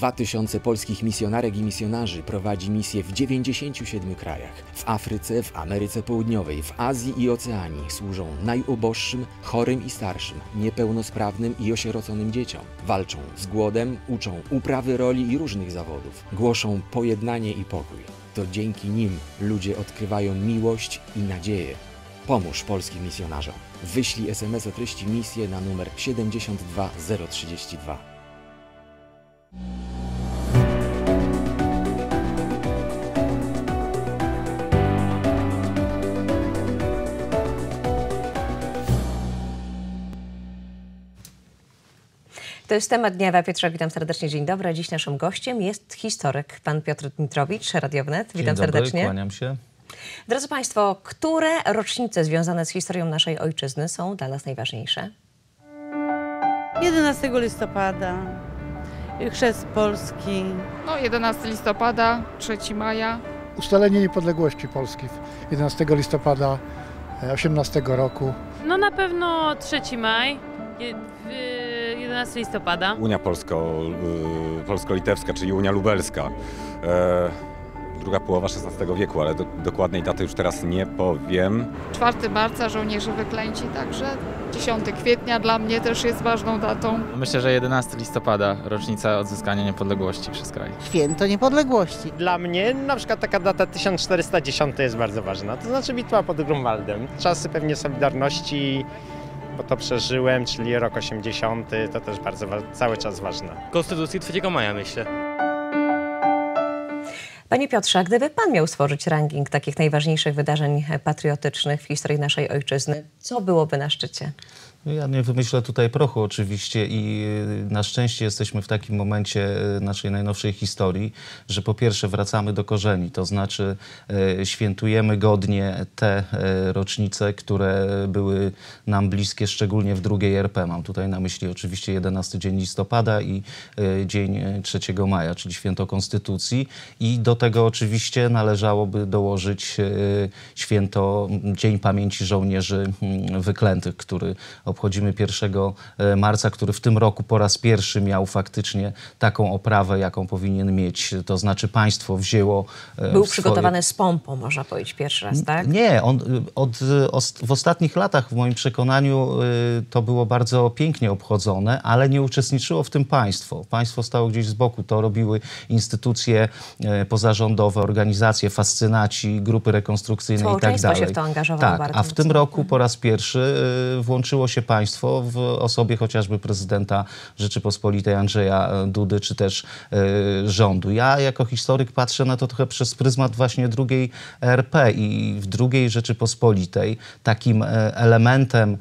2000 polskich misjonarek i misjonarzy prowadzi misje w 97 krajach. W Afryce, w Ameryce Południowej, w Azji i Oceanii służą najuboższym, chorym i starszym, niepełnosprawnym i osieroconym dzieciom. Walczą z głodem, uczą uprawy roli i różnych zawodów. Głoszą pojednanie i pokój. To dzięki nim ludzie odkrywają miłość i nadzieję. Pomóż polskim misjonarzom. Wyślij SMS o treści misję na numer 72032. To jest temat Dnia Ewa Witam serdecznie. Dzień dobry. dziś naszym gościem jest historyk pan Piotr Dmitrowicz, Radiownet. Witam Dzień dobry, serdecznie. Kłaniam się. Drodzy Państwo, które rocznice związane z historią naszej ojczyzny są dla nas najważniejsze? 11 listopada, Chrzest Polski. No, 11 listopada, 3 maja. Ustalenie niepodległości Polski 11 listopada 18 e, roku. No na pewno 3 maj. w, 11 listopada. Unia Polsko, y, Polsko-Litewska, czyli Unia Lubelska. E, druga połowa XVI wieku, ale do, dokładnej daty już teraz nie powiem. 4 marca żołnierze wyklęci, także 10 kwietnia dla mnie też jest ważną datą. Myślę, że 11 listopada, rocznica odzyskania niepodległości przez kraj. Święto niepodległości. Dla mnie na przykład taka data 1410 jest bardzo ważna, to znaczy bitwa pod Grunwaldem. Czasy pewnie Solidarności bo to przeżyłem, czyli rok 80. to też bardzo cały czas ważne. Konstytucji 3 maja myślę. Panie Piotrze, gdyby pan miał stworzyć ranking takich najważniejszych wydarzeń patriotycznych w historii naszej ojczyzny, co byłoby na szczycie? No ja nie wymyślę tutaj prochu oczywiście i y, na szczęście jesteśmy w takim momencie y, naszej najnowszej historii, że po pierwsze wracamy do korzeni, to znaczy y, świętujemy godnie te rocznice, które były nam bliskie, szczególnie w drugiej RP. Mam tutaj na myśli oczywiście 11 dzień listopada i dzień 3 maja, czyli święto Konstytucji i do tego oczywiście należałoby dołożyć święto Dzień Pamięci Żołnierzy Wyklętych, który obchodzimy 1 e, marca, który w tym roku po raz pierwszy miał faktycznie taką oprawę, jaką powinien mieć. To znaczy państwo wzięło... E, Był swoje... przygotowany z pompą, można powiedzieć, pierwszy raz, tak? Nie, on, e, od, w ostatnich latach w moim przekonaniu to było bardzo pięknie obchodzone, ale nie uczestniczyło w tym państwo. Państwo stało gdzieś z boku. To robiły instytucje pozarządowe, organizacje, fascynaci, grupy rekonstrukcyjne itd. i tak dalej. się w to angażowało tak, bardzo. A w tym roku po raz pierwszy y, włączyło się państwo w osobie chociażby prezydenta Rzeczypospolitej Andrzeja Dudy, czy też y, rządu. Ja jako historyk patrzę na to trochę przez pryzmat właśnie drugiej RP i w drugiej Rzeczypospolitej takim y, elementem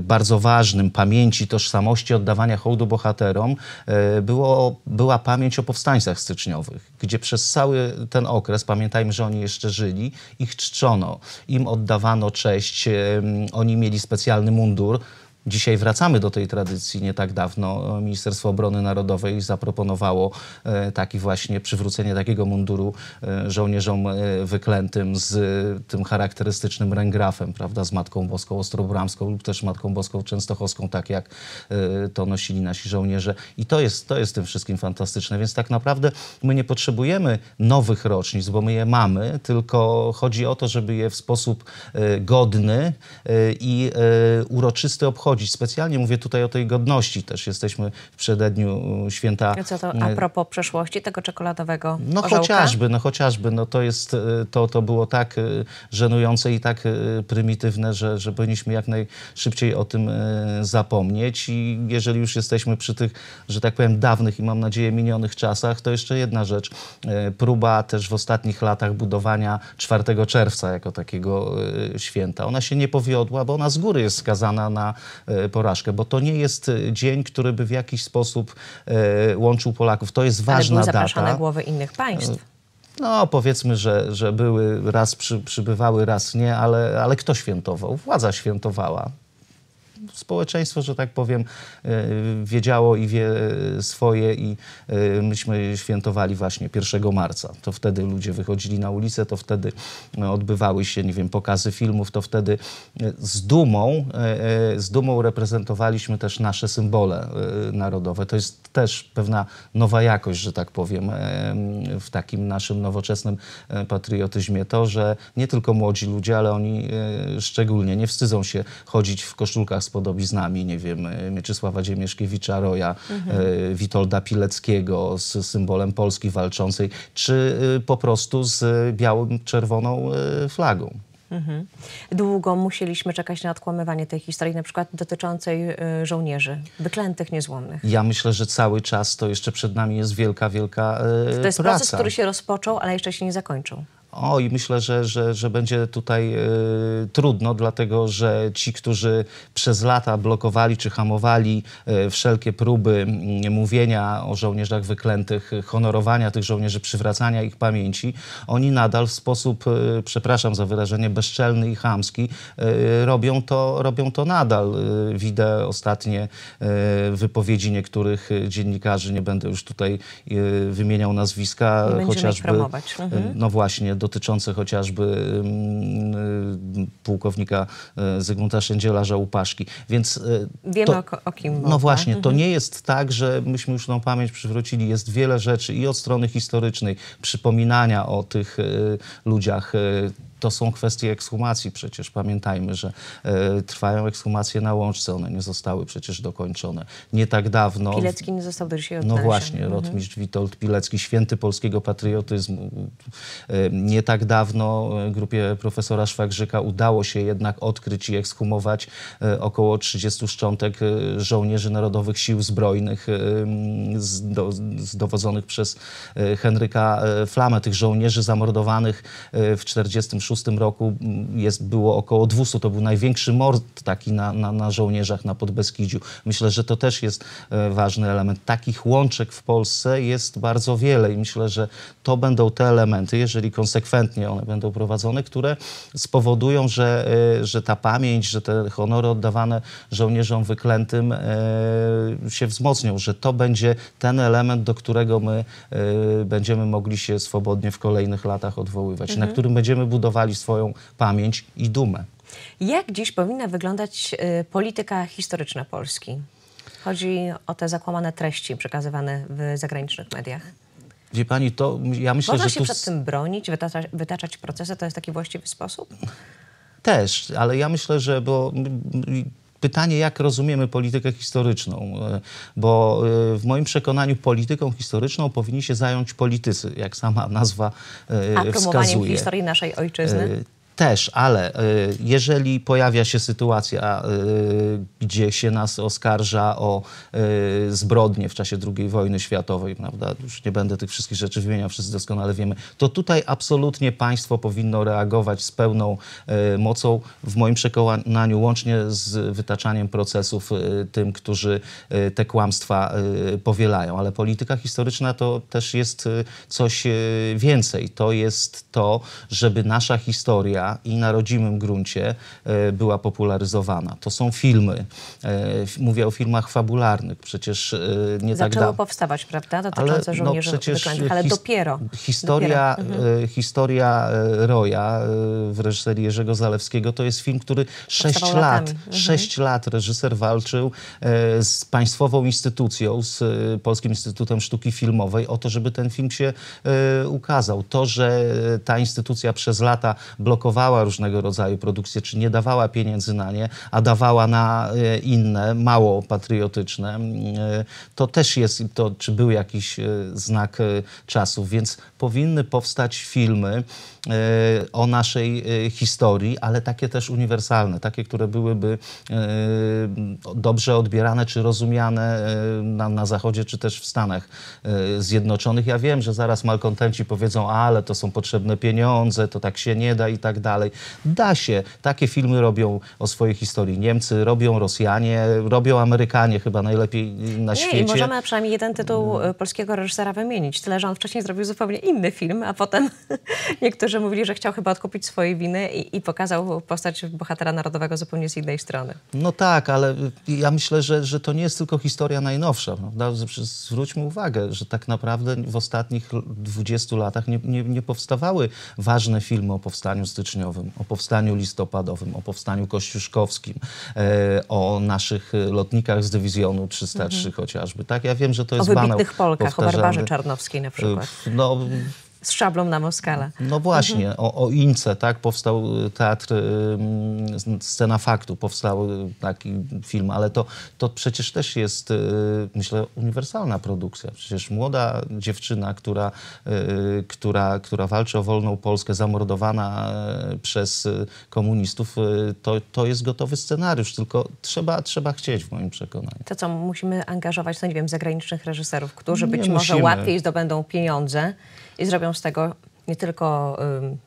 bardzo ważnym pamięci, tożsamości, oddawania hołdu bohaterom było, była pamięć o powstańcach styczniowych, gdzie przez cały ten okres, pamiętajmy, że oni jeszcze żyli, ich czczono, im oddawano cześć, oni mieli specjalny mundur, Dzisiaj wracamy do tej tradycji. Nie tak dawno Ministerstwo Obrony Narodowej zaproponowało e, taki właśnie przywrócenie takiego munduru e, żołnierzom e, wyklętym z tym charakterystycznym ręgrafem, prawda, z Matką Boską Ostrobramską lub też Matką Boską Częstochowską, tak jak to nosili nasi żołnierze. I to jest, to jest tym wszystkim fantastyczne. Więc tak naprawdę my nie potrzebujemy nowych rocznic, bo my je mamy, tylko chodzi o to, żeby je w sposób godny i uroczysty obchodzić obchodzić. Specjalnie mówię tutaj o tej godności. Też jesteśmy w przededniu święta. A co to e, a propos przeszłości tego czekoladowego No orzełka? chociażby, no chociażby. No to jest, e, to, to było tak e, żenujące i tak prymitywne, że, że powinniśmy jak najszybciej o tym zapomnieć. I jeżeli już jesteśmy przy tych, że tak powiem, dawnych i mam nadzieję minionych czasach, to jeszcze jedna rzecz. Próba też w ostatnich latach budowania 4 czerwca jako takiego święta. Ona się nie powiodła, bo ona z góry jest skazana na E, porażkę, bo to nie jest e, dzień, który by w jakiś sposób e, łączył Polaków. To jest ważna Ale zapraszane data. głowy innych państw. No, powiedzmy, że, że były, raz przy, przybywały, raz nie, ale, ale kto świętował? Władza świętowała społeczeństwo, że tak powiem, e, wiedziało i wie swoje i e, myśmy świętowali właśnie 1 marca. To wtedy ludzie wychodzili na ulicę, to wtedy e, odbywały się, nie wiem, pokazy filmów, to wtedy z dumą, z dumą reprezentowaliśmy też nasze symbole narodowe. To jest też pewna nowa jakość, że tak powiem, w takim naszym nowoczesnym patriotyzmie. To, że nie tylko młodzi ludzie, ale oni szczególnie nie wstydzą się chodzić w koszulkach z podobiznami, nie wiem, e, Mieczysława Dziemieszkiewicza Roja, mhm. E, Witolda Pileckiego z symbolem Polski walczącej, czy e, po prostu z białym, czerwoną flagą. Mhm. Długo musieliśmy czekać na odkłamywanie tej historii, na przykład dotyczącej żołnierzy, wyklętych, niezłomnych. Ja myślę, że cały czas to jeszcze przed nami jest wielka, wielka praca. To jest praca. proces, który się rozpoczął, ale jeszcze się nie zakończył. O, i myślę, że, że, że będzie tutaj y, trudno, dlatego że ci, którzy przez lata blokowali czy hamowali y, wszelkie próby y, mówienia o żołnierzach wyklętych, honorowania tych żołnierzy, przywracania ich pamięci, oni nadal w sposób, e, przepraszam za wyrażenie, bezczelny i chamski robią to, robią to nadal. Widzę ostatnie wypowiedzi niektórych dziennikarzy, nie będę już tutaj wymieniał nazwiska, chociażby. Mhm. No właśnie, dotyczące chociażby mm, y, pułkownika y, Zygmunta Szędziela Żałupaszki. Więc y, Wiemy to, o, o kim no mowa. No właśnie, to mhm. nie jest tak, że myśmy już tą pamięć przywrócili. Jest wiele rzeczy i od strony historycznej, przypominania o tych ludziach, to są kwestie ekshumacji. Przecież pamiętajmy, że e, trwają ekshumacje na łączce, one nie zostały przecież dokończone. Nie tak dawno. Pilecki nie został do no dzisiaj odnaleziony. No właśnie, mhm. rotmistrz Witold Pilecki, święty polskiego patriotyzmu. E, nie tak dawno e, grupie profesora Szwagrzyka udało się jednak odkryć i ekshumować e, około 30 szczątek e, żołnierzy Narodowych Sił Zbrojnych e, dowodzonych przez Henryka Flamę, tych żołnierzy zamordowanych w 1946 roku jest, było około 200. To był największy mord taki na, na, na żołnierzach na Podbeskidziu. Myślę, że to też jest e, ważny element. Takich łączek w Polsce jest bardzo wiele i myślę, że to będą te elementy, jeżeli konsekwentnie one będą prowadzone, które spowodują, że, e, że ta pamięć, że te honory oddawane żołnierzom wyklętym e, się wzmocnią, że to będzie ten element, do którego my będziemy mogli się swobodnie w kolejnych latach odwoływać, mhm. na którym będziemy budować swoją pamięć i dumę. Jak dziś powinna wyglądać y, polityka historyczna Polski? Chodzi o te zakłamane treści przekazywane w zagranicznych mediach. Wie pani, to ja myślę, Można że. Można się tu... przed tym bronić, wytaczać procesy, to jest taki właściwy sposób? Też, ale ja myślę, że bo pytanie, jak rozumiemy politykę historyczną, e, bo e, w moim przekonaniu polityką historyczną powinni się zająć politycy, jak sama nazwa e, A wskazuje. A promowaniem historii naszej ojczyzny? też, ale y, jeżeli pojawia się sytuacja, y, gdzie się nas oskarża o y, zbrodnie w czasie II wojny światowej, prawda, już nie będę tych wszystkich rzeczy wymieniał, wszyscy doskonale wiemy, to tutaj absolutnie państwo powinno reagować z pełną mocą, w moim przekonaniu łącznie z wytaczaniem procesów tym, którzy te kłamstwa powielają. Ale polityka historyczna to też jest coś więcej. To jest to, żeby nasza historia i na rodzimym gruncie e, była popularyzowana. To są filmy. E, mówię o filmach fabularnych, przecież e, nie tak Zaczęło tak powstawać, prawda, dotyczące żołnierzy no przecież wyklętych, ale his dopiero. Historia, dopiero. Mhm. historia Roja w reżyserii Jerzego Zalewskiego to jest film, który 6 sześć lat, mhm. sześć lat reżyser walczył z państwową instytucją, z Polskim Instytutem Sztuki Filmowej o to, żeby ten film się ukazał. To, że ta instytucja przez lata blokowała blokowała różnego rodzaju produkcje, czy nie dawała pieniędzy na nie, a dawała na e, inne, mało patriotyczne, mm, e, to też jest, to, czy był jakiś e, znak czasów, więc powinny powstać filmy o naszej historii, ale takie też uniwersalne, takie, które byłyby dobrze odbierane czy rozumiane na, na Zachodzie, czy też w Stanach Zjednoczonych. Ja wiem, że zaraz malkontenci powiedzą, ale to są potrzebne pieniądze, to tak się nie da i tak dalej. Da się. Takie filmy robią o swojej historii Niemcy, robią Rosjanie, robią Amerykanie chyba najlepiej na Nie, świecie. I możemy przynajmniej jeden tytuł e, polskiego reżysera wymienić. Tyle, że on wcześniej zrobił zupełnie inny film, a potem niektórzy mówili, że chciał chyba odkupić swoje winy i, i pokazał postać bohatera narodowego zupełnie z innej strony. No tak, ale y, ja myślę, że, że to nie jest tylko historia najnowsza. Prawda? Zwróćmy uwagę, że tak naprawdę w ostatnich 20 latach nie, nie, nie powstawały ważne filmy o powstaniu styczniowym styczniowym, o powstaniu listopadowym, o powstaniu kościuszkowskim, e, o naszych e, lotnikach z dywizjonu 303 mhm. chociażby. Tak, ja wiem, że to jest banał. O wybitnych banał, Polkach, o Barbarze Czarnowskiej na e, przykład. No, z szablą na Moskala. No właśnie, mhm. o, o Ince, tak, powstał y, teatr, y, scena faktu, powstał y, taki film, ale to, to przecież też jest, myślę, uniwersalna produkcja. Przecież młoda dziewczyna, która, która, która walczy o wolną Polskę, zamordowana przez komunistów, to, to jest gotowy scenariusz, tylko trzeba, trzeba chcieć w moim przekonaniu. To co, musimy angażować, no nie wiem, zagranicznych reżyserów, którzy być może łatwiej zdobędą pieniądze, i zrobią z tego nie tylko,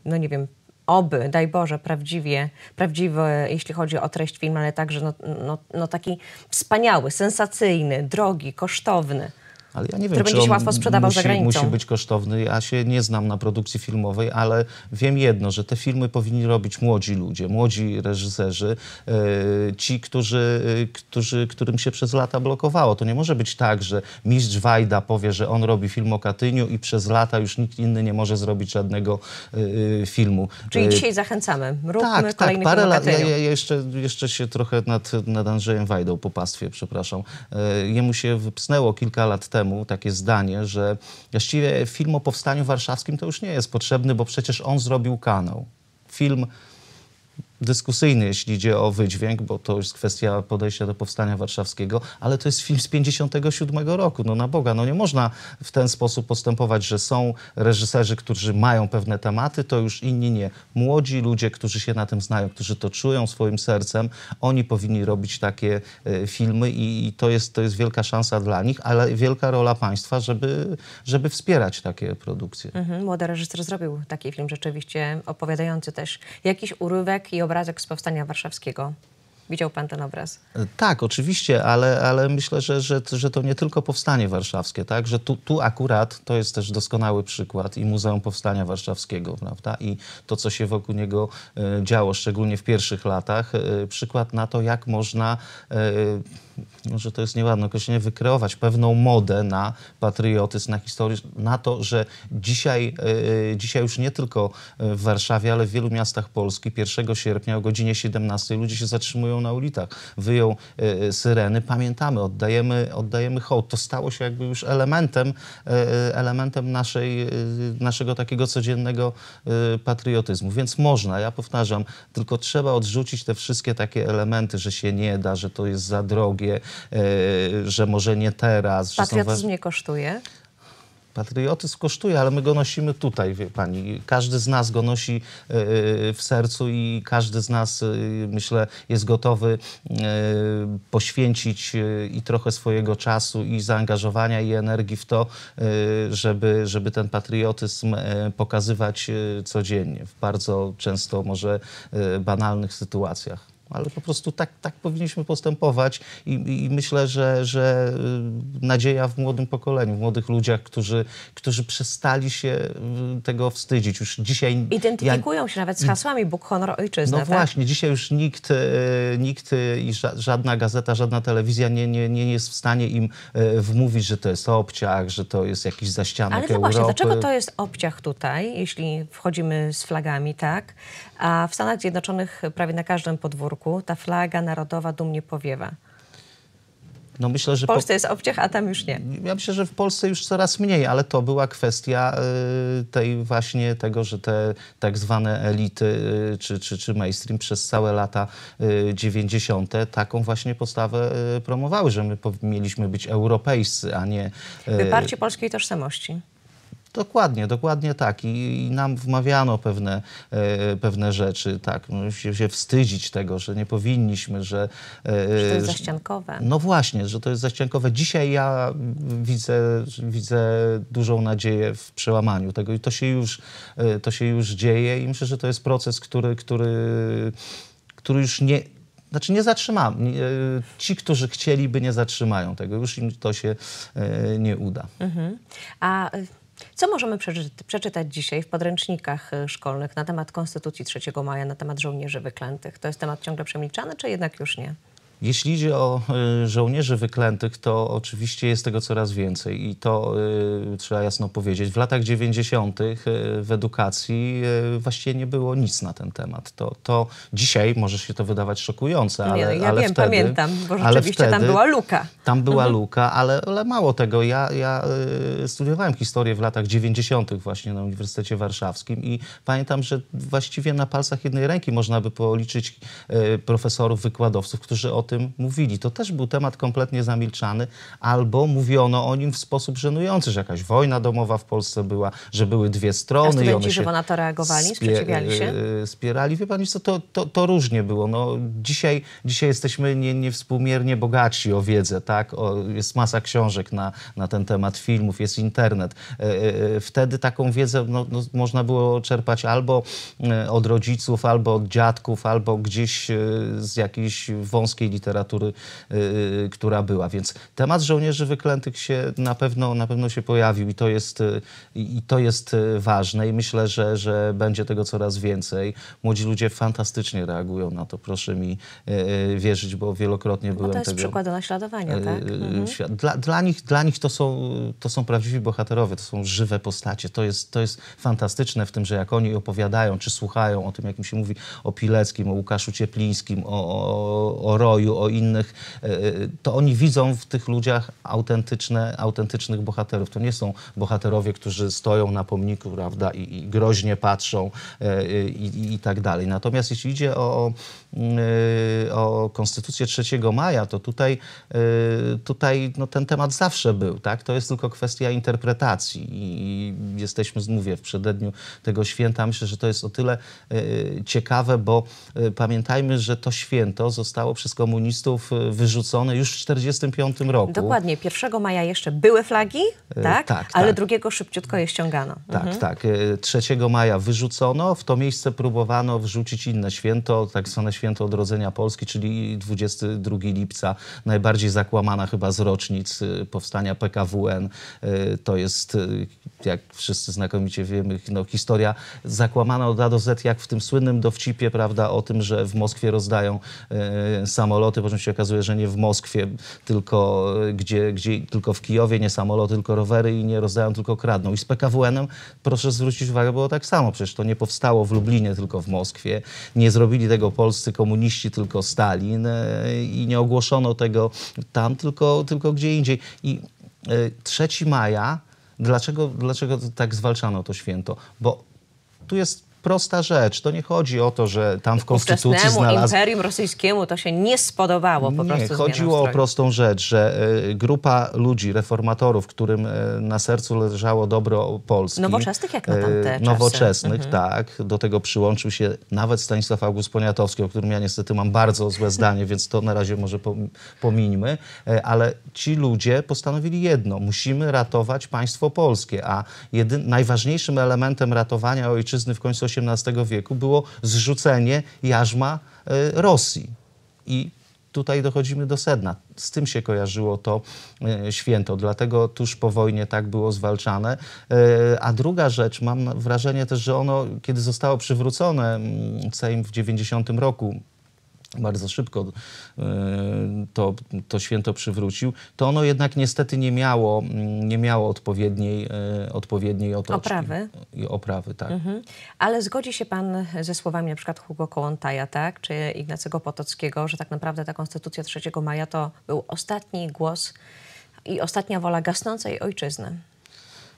no nie wiem, oby, daj Boże, prawdziwie, prawdziwe, jeśli chodzi o treść filmu, ale także no, no, no taki wspaniały, sensacyjny, drogi, kosztowny ale ja nie wiem, czy on łatwo sprzedawał musi, za granicą. musi być kosztowny. Ja się nie znam na produkcji filmowej, ale wiem jedno, że te filmy powinni robić młodzi ludzie, młodzi reżyserzy, e, ci, którzy, e, którzy, którym się przez lata blokowało. To nie może być tak, że mistrz Wajda powie, że on robi film o Katyniu i przez lata już nikt inny nie może zrobić żadnego e, filmu. Czyli dzisiaj zachęcamy. Róbmy tak, tak, parę lat. Ja, ja, jeszcze, jeszcze się trochę nad, nad Andrzejem Wajdą pastwie, przepraszam. Jemu się wypsnęło kilka lat temu, temu takie zdanie, że właściwie film o powstaniu warszawskim to już nie jest potrzebny, bo przecież on zrobił kanał. Film dyskusyjny, jeśli idzie o wydźwięk, bo to jest kwestia podejścia do Powstania Warszawskiego, ale to jest film z 57 roku, no na Boga, no nie można w ten sposób postępować, że są reżyserzy, którzy mają pewne tematy, to już inni nie. Młodzi ludzie, którzy się na tym znają, którzy to czują swoim sercem, oni powinni robić takie e, filmy i, i, to, jest, to jest wielka szansa dla nich, ale wielka rola państwa, żeby, żeby wspierać takie produkcje. Mhm, młody reżyser zrobił taki film rzeczywiście opowiadający też jakiś urywek i obrazek z Powstania Warszawskiego? Widział pan ten obraz? E, tak, oczywiście, ale, ale myślę, że, że, że to nie tylko powstanie warszawskie, tak? Że tu, tu akurat to jest też doskonały przykład i Muzeum Powstania Warszawskiego, prawda? I to, co się wokół niego e, działo, szczególnie w pierwszych latach, e, przykład na to, jak można, może to jest nieładne określenie, wykreować pewną modę na patriotyzm, na historię, na to, że dzisiaj, dzisiaj już nie tylko w Warszawie, ale w wielu miastach Polski 1 sierpnia o godzinie 17 ludzie się zatrzymują na ulicach, wyją e, e, syreny, pamiętamy, oddajemy, oddajemy hołd. To stało się jakby już elementem, e, elementem naszej, naszego takiego codziennego patriotyzmu. Więc można, ja powtarzam, tylko trzeba odrzucić te wszystkie takie elementy, że się nie da, że to jest za drogie, że może nie teraz. Patriotyzm że są... nie kosztuje? Patriotyzm kosztuje, ale my go nosimy tutaj, wie pani. Każdy z nas go nosi e, e, w sercu i każdy z nas, e, myślę, jest gotowy poświęcić i trochę swojego czasu i zaangażowania i energii w to, żeby, żeby ten patriotyzm pokazywać codziennie, w bardzo często może banalnych sytuacjach ale po prostu tak, tak powinniśmy postępować i, i myślę, że, że y, nadzieja w młodym pokoleniu, w młodych ludziach, którzy, którzy przestali się y, tego wstydzić. Już dzisiaj... Identyfikują ja... się nawet z mm. hasłami Bóg, honor, ojczyzna. No tak? właśnie, dzisiaj już nikt, y, nikt i żadna gazeta, żadna telewizja nie, nie, nie jest w stanie im wmówić, że to jest obciach, że to jest jakiś zaścianek Ale to Europy. właśnie, dlaczego to jest obciach tutaj, jeśli wchodzimy z flagami, tak? A w Stanach Zjednoczonych prawie na każdym podwórku ta flaga narodowa dumnie powiewa. No myślę, że w Polsce po... jest obciach, a tam już nie. Ja myślę, że w Polsce już coraz mniej, ale to była kwestia y, tej właśnie tego, że te tak zwane elity y, czy, czy, czy mainstream przez całe lata 90. Y, taką właśnie postawę promowały, że my mieliśmy być europejscy, a nie... Wyparcie polskiej tożsamości. Dokładnie, dokładnie tak. I, i nam wmawiano pewne, e, pewne rzeczy, tak. No, się, się wstydzić tego, że nie powinniśmy, że... E, że to jest zaściankowe. No właśnie, że to jest zaściankowe. Dzisiaj ja widzę, widzę dużą nadzieję w przełamaniu tego i to się już, e, to się już dzieje i myślę, że to jest proces, który, który, który już nie, znaczy nie zatrzymam. E, ci, którzy chcieliby, nie zatrzymają tego. Już im to się e, nie uda. Mhm. A y, co możemy przeczytać dzisiaj w podręcznikach y, szkolnych na temat Konstytucji 3 maja, na temat żołnierzy wyklętych? To jest temat ciągle przemilczany, czy jednak już nie? Jeśli idzie o y, żołnierzy wyklętych, to oczywiście jest tego coraz więcej i to y, trzeba jasno powiedzieć. W latach 90. Y, w edukacji właściwie nie było nic na ten temat. To, to dzisiaj może się to wydawać szokujące, no, ale, nie, ja ale wiem, wtedy, pamiętam, bo rzeczywiście wtedy, tam była luka. Tam była mhm. luka, ale, ale, mało tego. Ja, ja studiowałem historię w latach 90. właśnie na Uniwersytecie Warszawskim i pamiętam, że właściwie na palcach jednej ręki można by policzyć profesorów, wykładowców, którzy o tym mówili. To też był temat kompletnie zamilczany, albo mówiono o nim w sposób żenujący, że jakaś wojna domowa w Polsce była, że były dwie strony. A studenci żywo na to reagowali, sprzeciwiali się? E, e, spierali. Wie pani co, to, to, to różnie było. No, dzisiaj, dzisiaj jesteśmy nie, niewspółmiernie bogaci o wiedzę, tak? O, jest masa książek na, na ten temat, filmów, jest internet. E, wtedy taką wiedzę no, no, można było czerpać albo od rodziców, albo od dziadków, albo gdzieś z jakiejś wąskiej literatury, y, y, która była. Więc temat żołnierzy wyklętych się na pewno, na pewno się pojawił i to jest, y, i to jest ważne i myślę, że, że będzie tego coraz więcej. Młodzi ludzie fantastycznie reagują na to, proszę mi wierzyć, bo wielokrotnie no byłem tego... To jest tego, przykład do naśladowania, tak? Mhm. Dla, dla, nich, dla nich to są, to są prawdziwi bohaterowie, to są żywe postacie. To jest, to jest fantastyczne w tym, że jak oni opowiadają, czy słuchają o tym, jak im się mówi o Pileckim, o Łukaszu Cieplińskim, o, o, o Roju, pokoju, o innych, e, e, to oni widzą w tych ludziach autentyczne, autentycznych bohaterów. To nie są bohaterowie, którzy stoją na pomniku prawda, i, i groźnie patrzą e, i, i, i, tak dalej. Natomiast jeśli idzie o, o mm, Konstytucję 3 maja, to tutaj, tutaj no, ten temat zawsze był. Tak? To jest tylko kwestia interpretacji i jesteśmy, mówię, w przededniu tego święta. Myślę, że to jest o tyle ciekawe, bo pamiętajmy, że to święto zostało przez komunistów komunistów e, wyrzucone już w 1945 roku. Dokładnie, 1 maja jeszcze były flagi, e, tak? tak ale tak. drugiego szybciutko je ściągano. Tak, mhm. tak. 3 e, maja wyrzucono, w to miejsce próbowano wrzucić inne święto, tak zwane święto odrodzenia Polski, czyli 22 lipca, najbardziej zakłamana chyba z rocznic powstania PKWN. To jest, jak wszyscy znakomicie wiemy, no, historia zakłamana od A do Z, jak w tym słynnym dowcipie, prawda, o tym, że w Moskwie rozdają e, samoloty, po czym się okazuje, że nie w Moskwie, tylko, e, gdzie, gdzie, tylko w Kijowie, nie samoloty, tylko rowery i nie rozdają, tylko kradną. I z PKWN-em, proszę zwrócić uwagę, było tak samo. Przecież to nie powstało w Lublinie, tylko w Moskwie. Nie zrobili tego polscy komuniści, tylko Stalin e, i nie ogłoszono tego tam, tylko, tylko gdzie indziej. I 3 e, maja, dlaczego, dlaczego tak zwalczano to święto? Bo tu jest prosta rzecz. To nie chodzi o to, że tam w konstytucji znalazł... Imperium Rosyjskiemu to się nie spodobało po nie, prostu. chodziło o prostą rzecz, że e, grupa ludzi, reformatorów, którym e, na sercu leżało dobro Polski... Nowoczesnych jak na e, tamte Nowoczesnych, mhm. tak. Do tego przyłączył się nawet Stanisław August Poniatowski, o którym ja niestety mam bardzo złe zdanie, więc to na razie może pomińmy. Ale ci ludzie postanowili jedno. Musimy ratować państwo polskie, a najważniejszym elementem ratowania ojczyzny w końcu XVIII wieku było zrzucenie jarzma e, Rosji. I tutaj dochodzimy do sedna. Z tym się kojarzyło to e, święto, dlatego tuż po wojnie tak było zwalczane. E, a druga rzecz, mam wrażenie też, że ono, kiedy zostało przywrócone, mm, Sejm w 90 roku bardzo szybko e, to, to święto przywrócił, to ono jednak niestety nie miało, mm, nie miało odpowiedniej, e, odpowiedniej otoczki. Oprawy. Oprawy, tak. Mhm. Ale zgodzi się Pan ze słowami na przykład Hugo Kołontaja, tak, czy Ignacego Potockiego, że tak naprawdę ta Konstytucja 3 maja to był ostatni głos i ostatnia wola gasnącej ojczyzny.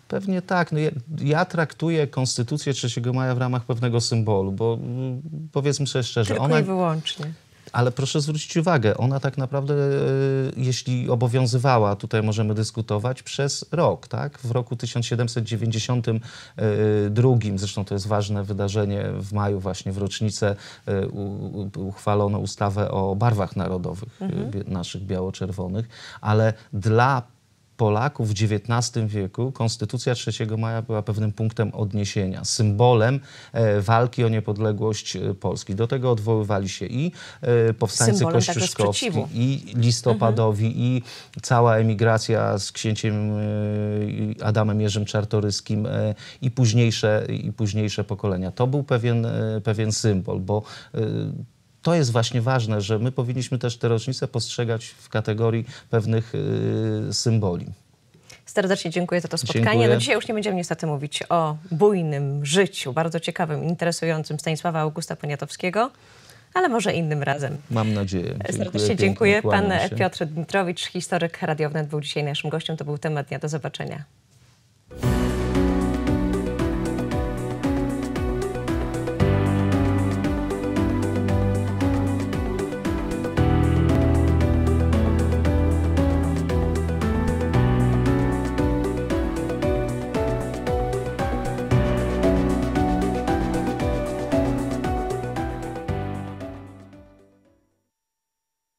Pewnie tak. No ja, ja, traktuję Konstytucję 3 maja w ramach pewnego symbolu, bo mm, powiedzmy sobie szczerze... Tylko ona, i wyłącznie. Ale proszę zwrócić uwagę, ona tak naprawdę, e, jeśli obowiązywała, tutaj możemy dyskutować, przez rok, tak? W roku 1792, e, zresztą to jest ważne wydarzenie, w maju właśnie w rocznicę e, uchwalono ustawę o barwach narodowych mhm. naszych biało-czerwonych, ale dla Polaków w XIX wieku Konstytucja 3 maja była pewnym punktem odniesienia, symbolem e, walki o niepodległość e, Polski. Do tego odwoływali się i e, powstańcy symbolem kościuszkowski, i listopadowi, mhm. i cała emigracja z księciem Adamem Jerzym Czartoryskim i późniejsze, i późniejsze pokolenia. To był pewien, pewien symbol, bo to jest właśnie ważne, że my powinniśmy też te rocznice postrzegać w kategorii pewnych y, symboli. Serdecznie dziękuję za to spotkanie. No dzisiaj już nie będziemy niestety mówić o bujnym życiu, bardzo ciekawym, interesującym Stanisława Augusta Poniatowskiego, ale może innym razem. Mam nadzieję. Dziękuję, Serdecznie dziękuję. Pan się. Piotr Dmitrowicz, historyk Radiownet był dzisiaj naszym gościem. To był temat dnia. Do zobaczenia.